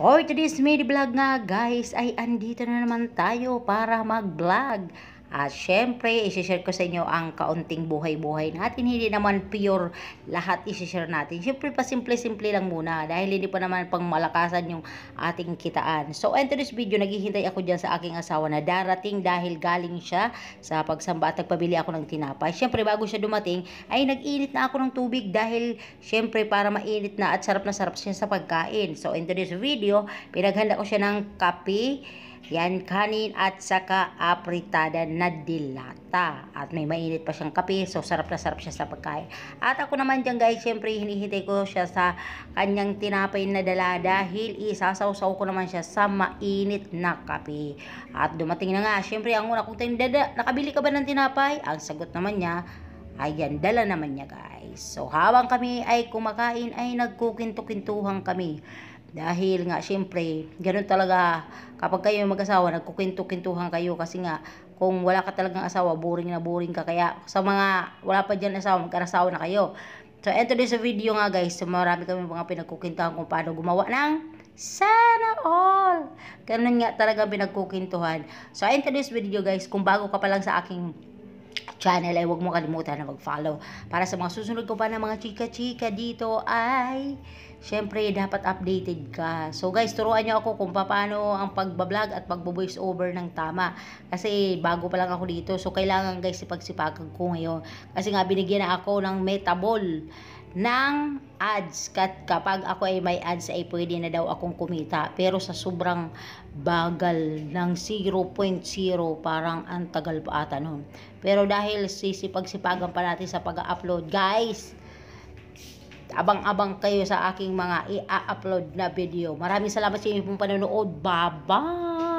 For today's mini vlog nga guys ay andito na naman tayo para mag vlog at syempre, isishare ko sa inyo ang kaunting buhay-buhay natin. Hindi naman pure lahat isishare natin. Syempre, pa simple-simple lang muna dahil hindi pa naman pang malakasan yung ating kitaan. So, into this video, naghihintay ako dyan sa aking asawa na darating dahil galing siya sa pagsamba at nagpabili ako ng tinapay. Syempre, bago siya dumating, ay nag-init na ako ng tubig dahil syempre para mainit na at sarap na sarap siya sa pagkain. So, into this video, pinaghanda ko siya ng coffee. Yan kanin at saka apritada na dilata. At may mainit pa siyang kape. So sarap na sarap siya sa pagkain. At ako naman dyan guys, syempre hinihintay ko siya sa kanyang tinapay na dala dahil isasawsaw ko naman siya sa mainit na kape. At dumating na nga, syempre ang una kong tayong dada, nakabili ka ba ng tinapay? Ang sagot naman niya, Ayan, dala naman niya guys. So habang kami ay kumakain ay nagkukinto-kintuhan kami. Dahil nga, syempre, ganun talaga, kapag kayo mag-asawa, nagkukinto-kintuhan kayo kasi nga, kung wala ka talagang asawa, boring na boring ka. Kaya sa mga wala pa dyan asawa, mag-asawa na kayo. So, eto din sa video nga guys, So, marami kami mga pinagkukintuhan kung paano gumawa ng sana all. Ganun nga talaga pinagkukintuhan. So, into this video guys, kung bago ka pa lang sa aking channel ay eh, huwag mo kalimutan na mag-follow. Para sa mga susunod ko pa ng mga chika-chika dito ay syempre dapat updated ka. So guys, turuan niyo ako kung paano ang pagbablog at pagbo-voice over ng tama. Kasi bago pa lang ako dito, so kailangan guys ipagsipagan ko ngayon. Kasi nga binigyan ako ng metabol ng ads. Kat kapag ako ay may ads ay pwede na daw akong kumita. Pero sa sobrang bagal ng 0.0 parang ang tagal pa ata noon. Pero dahil sisipag-sipagan pa natin sa pag-upload guys, abang-abang kayo sa aking mga i-upload na video. Maraming salamat sa inyong panonood. Bye-bye!